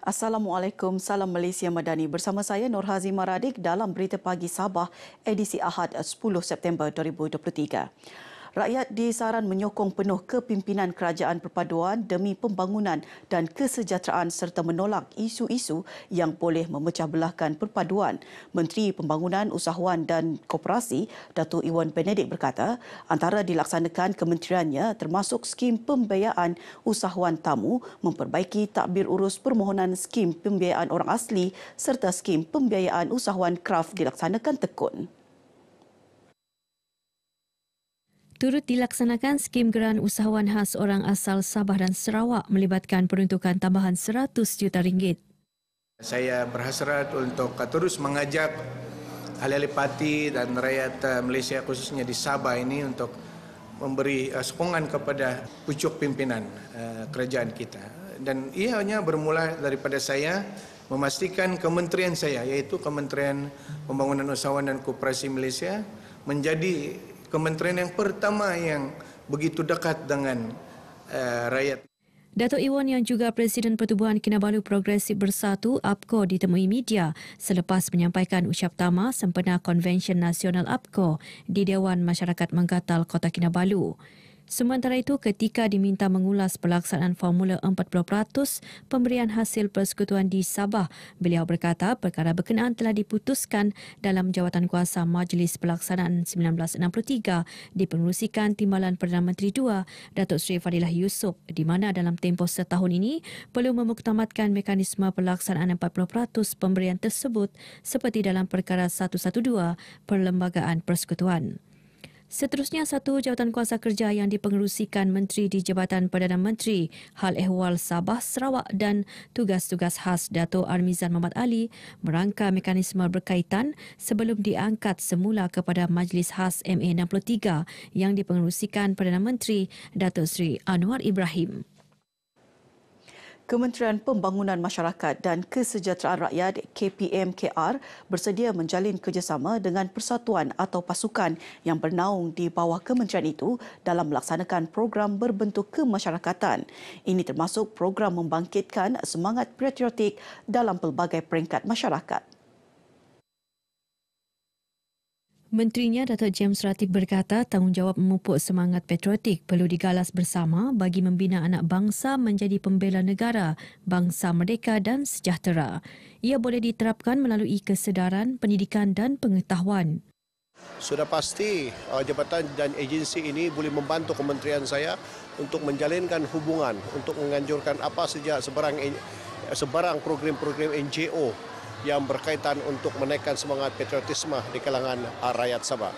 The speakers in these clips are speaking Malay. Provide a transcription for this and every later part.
Assalamualaikum, salam Malaysia Madani. Bersama saya Nur Hazim Maradik dalam Berita Pagi Sabah edisi Ahad 10 September 2023 rakyat disaran menyokong penuh kepimpinan kerajaan perpaduan demi pembangunan dan kesejahteraan serta menolak isu-isu yang boleh memecah belahkan perpaduan. Menteri Pembangunan Usahawan dan Koperasi Datuk Iwan Benedik berkata, antara dilaksanakan kementeriannya termasuk skim pembiayaan usahawan tamu memperbaiki takbir urus permohonan skim pembiayaan orang asli serta skim pembiayaan usahawan kraf dilaksanakan tekun. turut dilaksanakan skim geran usahawan khas orang asal Sabah dan Sarawak melibatkan peruntukan tambahan 100 juta ringgit. Saya berhasrat untuk terus mengajak ahli-ahli parti dan rakyat eh, Malaysia khususnya di Sabah ini untuk memberi eh, sokongan kepada pucuk pimpinan eh, kerajaan kita. Dan ia hanya bermula daripada saya memastikan kementerian saya iaitu Kementerian Pembangunan Usahawan dan Koperasi Malaysia menjadi kementerian yang pertama yang begitu dekat dengan uh, rakyat. Datuk Iwan yang juga Presiden Pertubuhan Kinabalu Progresif Bersatu, APKO, ditemui media selepas menyampaikan ucap tama sempena Konvensyen Nasional APKO di Dewan Masyarakat Menggatal Kota Kinabalu. Sementara itu, ketika diminta mengulas pelaksanaan formula 40% pemberian hasil persekutuan di Sabah, beliau berkata perkara berkenaan telah diputuskan dalam jawatan kuasa Majlis Pelaksanaan 1963 di dipengerusikan Timbalan Perdana Menteri II, Datuk Seri Fadilah Yusof di mana dalam tempoh setahun ini perlu memuktamadkan mekanisme pelaksanaan 40% pemberian tersebut seperti dalam perkara 112 Perlembagaan Persekutuan. Seterusnya, satu jawatan kuasa kerja yang dipengerusikan Menteri di Jabatan Perdana Menteri, Hal Ehwal Sabah Sarawak dan tugas-tugas khas Dato Armizan Mohd Ali merangka mekanisme berkaitan sebelum diangkat semula kepada Majlis Khas MA63 yang dipengerusikan Perdana Menteri Dato Sri Anwar Ibrahim. Kementerian Pembangunan Masyarakat dan Kesejahteraan Rakyat KPMKR bersedia menjalin kerjasama dengan persatuan atau pasukan yang bernaung di bawah kementerian itu dalam melaksanakan program berbentuk kemasyarakatan. Ini termasuk program membangkitkan semangat patriotik dalam pelbagai peringkat masyarakat. Menterinya Datuk James Ratif berkata tanggungjawab memupuk semangat patriotik perlu digalas bersama bagi membina anak bangsa menjadi pembela negara, bangsa merdeka dan sejahtera. Ia boleh diterapkan melalui kesedaran, pendidikan dan pengetahuan. Sudah pasti uh, jabatan dan agensi ini boleh membantu kementerian saya untuk menjalinkan hubungan, untuk menganjurkan apa sejak eh, sebarang program-program NGO yang berkaitan untuk menaikkan semangat patriotisme di kalangan rakyat Sabah.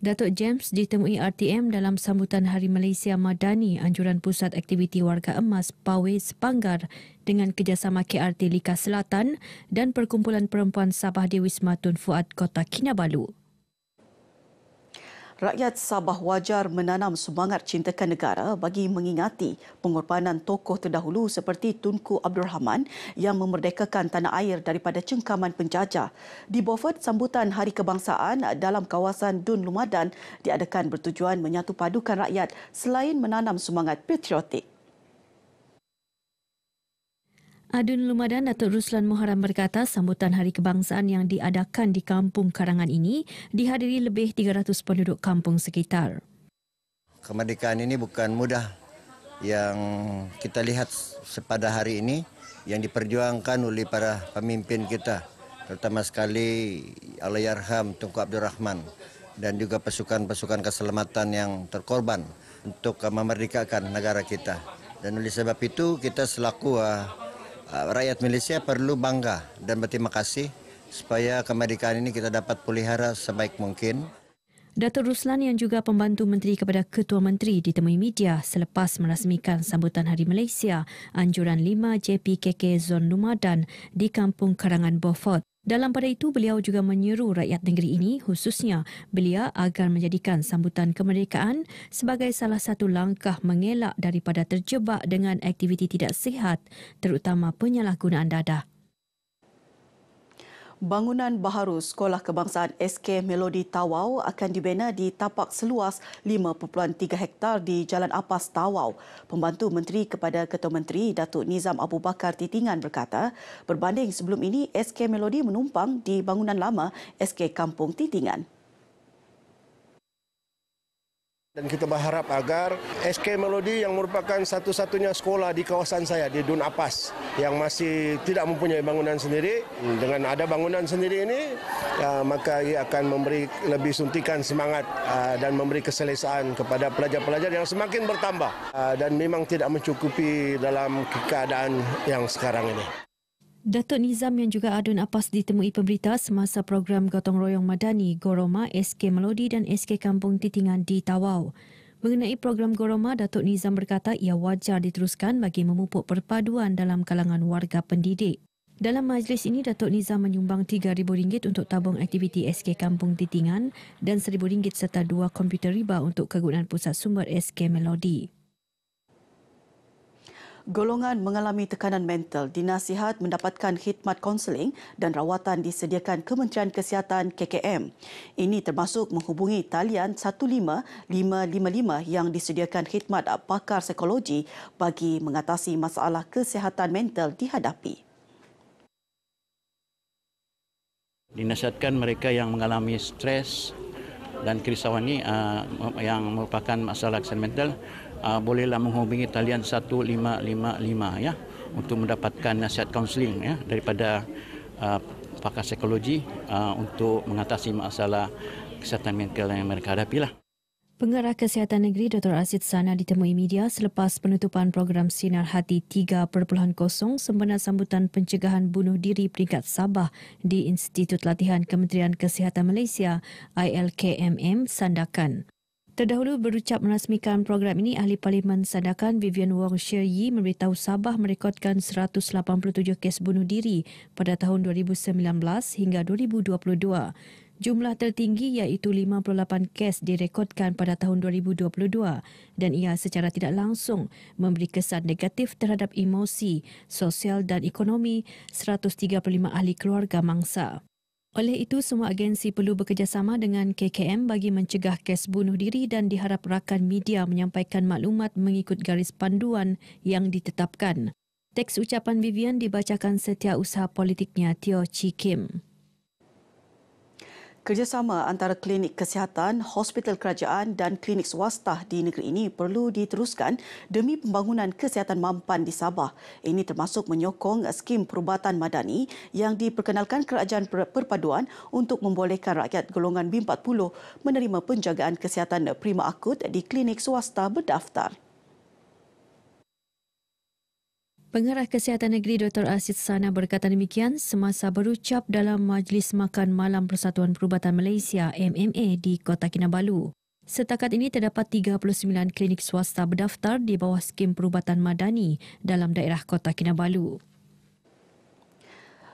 Datuk James ditemui RTM dalam sambutan Hari Malaysia Madani Anjuran Pusat Aktiviti Warga Emas Pawis Sepanggar dengan kerjasama KRT Lika Selatan dan Perkumpulan Perempuan Sabah Dewi Wisma Tun Fuad Kota Kinabalu. Rakyat Sabah wajar menanam semangat cintakan negara bagi mengingati pengorbanan tokoh terdahulu seperti Tunku Abdul Rahman yang memerdekakan tanah air daripada cengkaman penjajah. Di Beaufort, sambutan Hari Kebangsaan dalam kawasan Dun Lumadan diadakan bertujuan menyatupadukan rakyat selain menanam semangat patriotik. Adun Lumadan Datuk Ruslan Muharram berkata sambutan Hari Kebangsaan yang diadakan di Kampung Karangan ini dihadiri lebih 300 penduduk kampung sekitar. Kemerdekaan ini bukan mudah yang kita lihat sepada hari ini yang diperjuangkan oleh para pemimpin kita terutama sekali Alayarham Tunku Abdul Rahman dan juga pasukan-pasukan keselamatan yang terkorban untuk memerdekakan negara kita dan oleh sebab itu kita selaku uh, Ah, rakyat Malaysia perlu bangga dan berterima kasih supaya kemerdekaan ini kita dapat pulihara sebaik mungkin. Datuk Ruslan yang juga pembantu menteri kepada Ketua Menteri ditemui media selepas merasmikan sambutan Hari Malaysia anjuran 5 JPKK Zon Lumadan di Kampung Karangan Beaufort. Dalam pada itu, beliau juga menyeru rakyat negeri ini khususnya belia agar menjadikan sambutan kemerdekaan sebagai salah satu langkah mengelak daripada terjebak dengan aktiviti tidak sihat terutama penyalahgunaan dadah. Bangunan baharu Sekolah Kebangsaan SK Melodi Tawau akan dibina di tapak seluas 5.3 hektar di Jalan Apas Tawau. Pembantu Menteri kepada Ketua Menteri Datuk Nizam Abu Bakar Titingan berkata, berbanding sebelum ini SK Melodi menumpang di bangunan lama SK Kampung Titingan. Dan kita berharap agar SK Melodi yang merupakan satu-satunya sekolah di kawasan saya di Dun Apas yang masih tidak mempunyai bangunan sendiri hmm. dengan ada bangunan sendiri ini ya, maka ia akan memberi lebih suntikan semangat uh, dan memberi keselesaan kepada pelajar-pelajar yang semakin bertambah uh, dan memang tidak mencukupi dalam keadaan yang sekarang ini. Datuk Nizam yang juga Adun Apas ditemui pemberita semasa program Gotong Royong Madani Goroma SK Melodi dan SK Kampung Titingan di Tawau. Mengenai program Goroma, Datuk Nizam berkata ia wajar diteruskan bagi memupuk perpaduan dalam kalangan warga pendidik. Dalam majlis ini, Datuk Nizam menyumbang RM3,000 untuk tabung aktiviti SK Kampung Titingan dan RM1,000 serta dua komputer riba untuk kegunaan pusat sumber SK Melodi. Golongan mengalami tekanan mental dinasihat mendapatkan khidmat konseling dan rawatan disediakan Kementerian Kesihatan KKM. Ini termasuk menghubungi talian 15555 yang disediakan khidmat pakar psikologi bagi mengatasi masalah kesihatan mental dihadapi. Dinasihatkan mereka yang mengalami stres dan kerisauan ini ah, yang merupakan masalah kesihatan mental uh, bolehlah menghubungi talian 1555 ya untuk mendapatkan nasihat kaunseling ya daripada uh, pakar psikologi uh, untuk mengatasi masalah kesihatan mental yang mereka hadapi lah. Pengarah Kesihatan Negeri Dr. Aziz Sana ditemui media selepas penutupan program Sinar Hati 3.0 sempena sambutan pencegahan bunuh diri peringkat Sabah di Institut Latihan Kementerian Kesihatan Malaysia ILKMM Sandakan. Terdahulu berucap merasmikan program ini, Ahli Parlimen Sadakan Vivian Wong Shir Yi memberitahu Sabah merekodkan 187 kes bunuh diri pada tahun 2019 hingga 2022. Jumlah tertinggi iaitu 58 kes direkodkan pada tahun 2022 dan ia secara tidak langsung memberi kesan negatif terhadap emosi, sosial dan ekonomi 135 ahli keluarga mangsa. Oleh itu, semua agensi perlu bekerjasama dengan KKM bagi mencegah kes bunuh diri dan diharap rakan media menyampaikan maklumat mengikut garis panduan yang ditetapkan. Teks ucapan Vivian dibacakan setiausaha politiknya Tio Chi Kim. Kerjasama antara klinik kesihatan, hospital kerajaan dan klinik swasta di negeri ini perlu diteruskan demi pembangunan kesihatan mampan di Sabah. Ini termasuk menyokong skim perubatan madani yang diperkenalkan kerajaan perpaduan untuk membolehkan rakyat golongan B40 menerima penjagaan kesihatan prima akut di klinik swasta berdaftar. Pengarah Kesihatan Negeri Dr. Asid Sana berkata demikian semasa berucap dalam Majlis Makan Malam Persatuan Perubatan Malaysia MMA di Kota Kinabalu. Setakat ini terdapat 39 klinik swasta berdaftar di bawah skim perubatan madani dalam daerah Kota Kinabalu.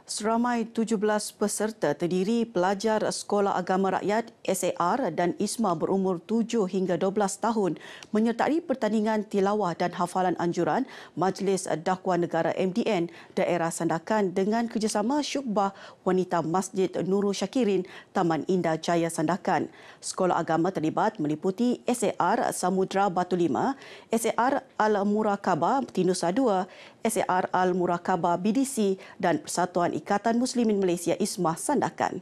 Seramai 17 peserta terdiri pelajar Sekolah Agama Rakyat SAR dan ISMA berumur 7 hingga 12 tahun menyertai pertandingan tilawah dan hafalan anjuran Majlis Dakwa Negara MDN Daerah Sandakan dengan kerjasama Syukbah Wanita Masjid Nurul Syakirin Taman Indah Jaya Sandakan. Sekolah Agama terlibat meliputi SAR Samudra Batu Lima, SAR Al-Murakabah Tinusa II, SAR Al-Murakabah BDC dan Persatuan Ikatan Muslimin Malaysia Ismah Sandakan.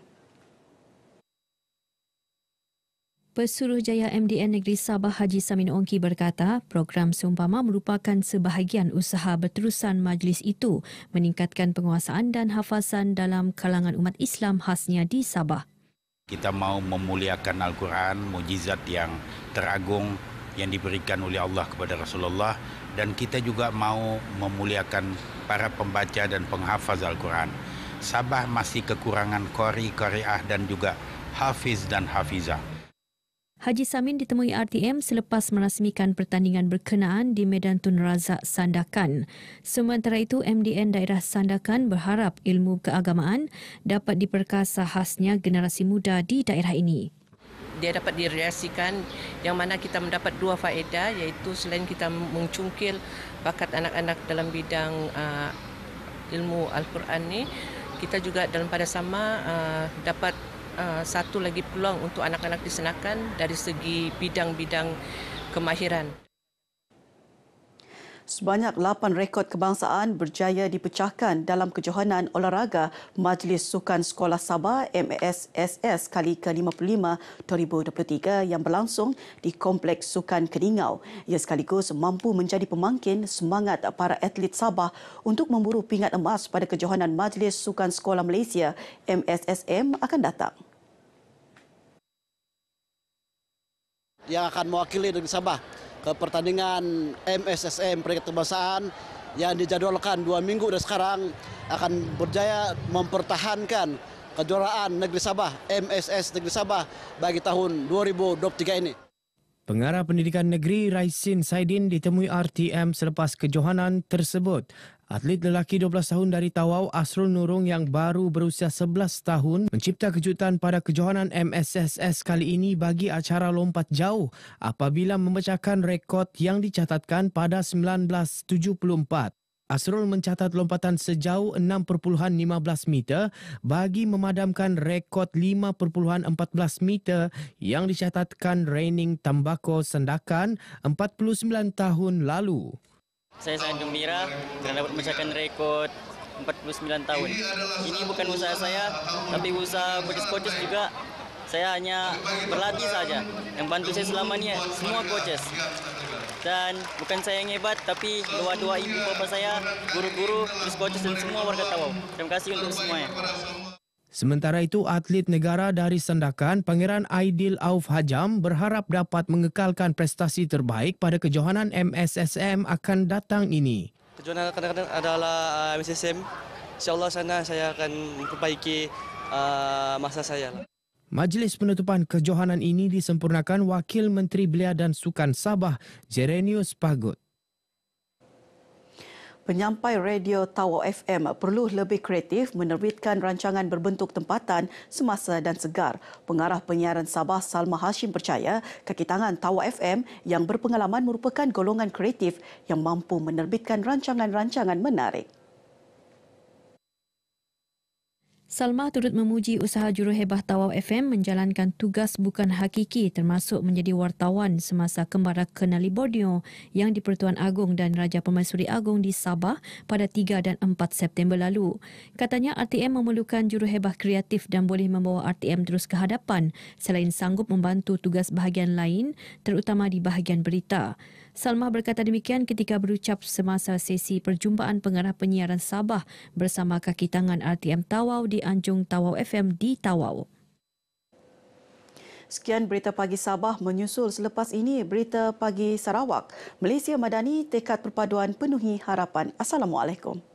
Pesuruhjaya Jaya MDN Negeri Sabah Haji Samin Ongki berkata, program Seumpama merupakan sebahagian usaha berterusan majlis itu meningkatkan penguasaan dan hafazan dalam kalangan umat Islam khasnya di Sabah. Kita mahu memuliakan Al-Quran, mujizat yang teragung yang diberikan oleh Allah kepada Rasulullah dan kita juga mau memuliakan para pembaca dan penghafaz Al-Quran. Sabah masih kekurangan kori, koriah dan juga hafiz dan hafizah. Haji Samin ditemui RTM selepas merasmikan pertandingan berkenaan di Medan Tun Razak Sandakan. Sementara itu, MDN daerah Sandakan berharap ilmu keagamaan dapat diperkasa khasnya generasi muda di daerah ini dia dapat direaksikan yang mana kita mendapat dua faedah iaitu selain kita mencungkil bakat anak-anak dalam bidang uh, ilmu Al-Quran ini, kita juga dalam pada sama uh, dapat uh, satu lagi peluang untuk anak-anak disenakan dari segi bidang-bidang kemahiran sebanyak 8 rekod kebangsaan berjaya dipecahkan dalam kejohanan olahraga Majlis Sukan Sekolah Sabah MSSS kali ke-55 2023 yang berlangsung di Kompleks Sukan Keningau. Ia sekaligus mampu menjadi pemangkin semangat para atlet Sabah untuk memburu pingat emas pada kejohanan Majlis Sukan Sekolah Malaysia MSSM akan datang. yang akan mewakili negeri Sabah ke pertandingan MSSM peringkat kebangsaan yang dijadwalkan dua minggu dari sekarang akan berjaya mempertahankan kejuaraan Negeri Sabah MSS Negeri Sabah bagi tahun 2023 ini. Pengarah Pendidikan Negeri Raisin Saidin ditemui RTM selepas kejohanan tersebut. Atlet lelaki 12 tahun dari Tawau, Asrul Nurung yang baru berusia 11 tahun mencipta kejutan pada kejohanan MSSS kali ini bagi acara lompat jauh apabila memecahkan rekod yang dicatatkan pada 1974. Asrul mencatat lompatan sejauh 6.15 meter bagi memadamkan rekod 5.14 meter yang dicatatkan Raining Tambako Sendakan 49 tahun lalu. Saya sangat gembira karena dapat memecahkan rekor 49 tahun. Ini bukan usaha saya, tapi usaha coaches-coaches juga. Saya hanya berlatih saja. Yang bantu saya selama ini semua coaches. Dan bukan saya yang hebat, tapi doa-doa ibu bapak saya, guru-guru, terus coaches dan semua warga Tawau. Terima kasih untuk semuanya. Sementara itu, atlet negara dari Sandakan, Pangeran Aidil Auf Hajam berharap dapat mengekalkan prestasi terbaik pada kejohanan MSSM akan datang ini. Kejohanan kanak-kanak adalah MSSM. Uh, InsyaAllah sana saya akan memperbaiki uh, masa saya. Lah. Majlis penutupan kejohanan ini disempurnakan Wakil Menteri Belia dan Sukan Sabah, Jerenius Pagut. Penyampai radio Tawau FM perlu lebih kreatif menerbitkan rancangan berbentuk tempatan semasa dan segar. Pengarah penyiaran Sabah Salma Hashim percaya kakitangan Tawau FM yang berpengalaman merupakan golongan kreatif yang mampu menerbitkan rancangan-rancangan menarik. Salma turut memuji usaha juru hebah Tawau FM menjalankan tugas bukan hakiki termasuk menjadi wartawan semasa kembara kenali Borneo yang di-Pertuan Agong dan Raja Pemaisuri Agong di Sabah pada 3 dan 4 September lalu. Katanya RTM memerlukan juru hebah kreatif dan boleh membawa RTM terus ke hadapan selain sanggup membantu tugas bahagian lain terutama di bahagian berita. Salmah berkata demikian ketika berucap semasa sesi perjumpaan pengarah penyiaran Sabah bersama kaki tangan RTM Tawau di Anjung Tawau FM di Tawau. Sekian berita pagi Sabah menyusul selepas ini berita pagi Sarawak. Malaysia Madani tekad perpaduan penuhi harapan. Assalamualaikum.